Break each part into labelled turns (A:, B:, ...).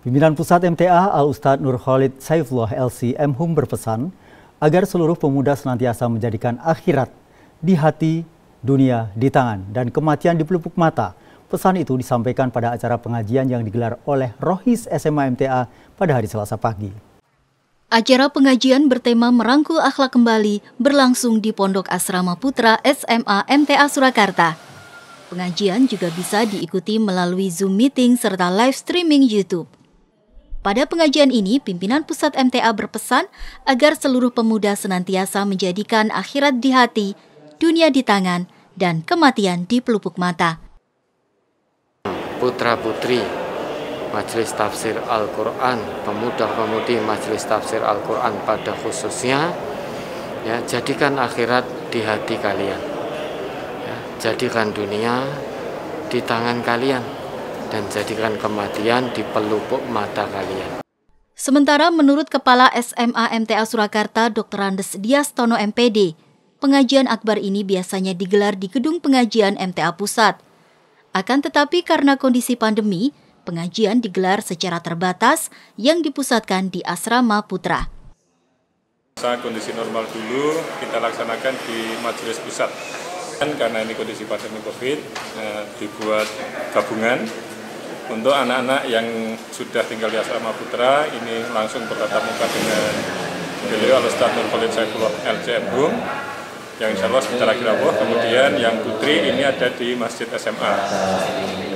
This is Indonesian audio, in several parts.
A: Pimpinan Pusat MTA Al Ustadz Nur Khalid Saifullah LCM Hum berpesan agar seluruh pemuda senantiasa menjadikan akhirat di hati, dunia di tangan dan kematian di pelupuk mata. Pesan itu disampaikan pada acara pengajian yang digelar oleh Rohis SMA MTA pada hari Selasa pagi.
B: Acara pengajian bertema merangkul akhlak kembali berlangsung di Pondok Asrama Putra SMA MTA Surakarta. Pengajian juga bisa diikuti melalui Zoom meeting serta live streaming YouTube. Pada pengajian ini, pimpinan pusat MTA berpesan agar seluruh pemuda senantiasa menjadikan akhirat di hati, dunia di tangan, dan kematian di pelupuk mata.
C: Putra-putri Majelis Tafsir Al-Quran, pemuda-pemudi Majelis Tafsir Al-Quran pada khususnya, ya, jadikan akhirat di hati kalian. Ya, jadikan dunia di tangan kalian dan jadikan kematian di pelupuk mata kalian.
B: Sementara menurut Kepala SMA MTA Surakarta Dr. Randes Diastono MPD, pengajian akbar ini biasanya digelar di Gedung Pengajian MTA Pusat. Akan tetapi karena kondisi pandemi, pengajian digelar secara terbatas yang dipusatkan di Asrama Putra.
D: Saat kondisi normal dulu kita laksanakan di Majelis Pusat. Dan karena ini kondisi pandemi COVID, eh, dibuat gabungan untuk anak-anak yang sudah tinggal di asrama putra, ini langsung bertatap muka dengan beliau Alustad Nur Khalid Saifullah LCM Bung yang insya Allah secara kirawah Kemudian yang putri ini ada di Masjid SMA.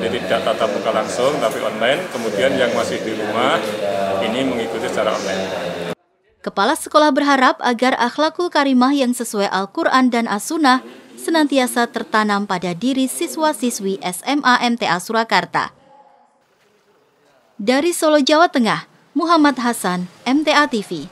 D: Jadi tidak tatap muka langsung tapi online. Kemudian yang masih di rumah ini mengikuti secara online.
B: Kepala sekolah berharap agar akhlakul karimah yang sesuai Al-Quran dan As-Sunnah senantiasa tertanam pada diri siswa-siswi SMA MTA Surakarta. Dari Solo, Jawa Tengah, Muhammad Hasan, MTA TV.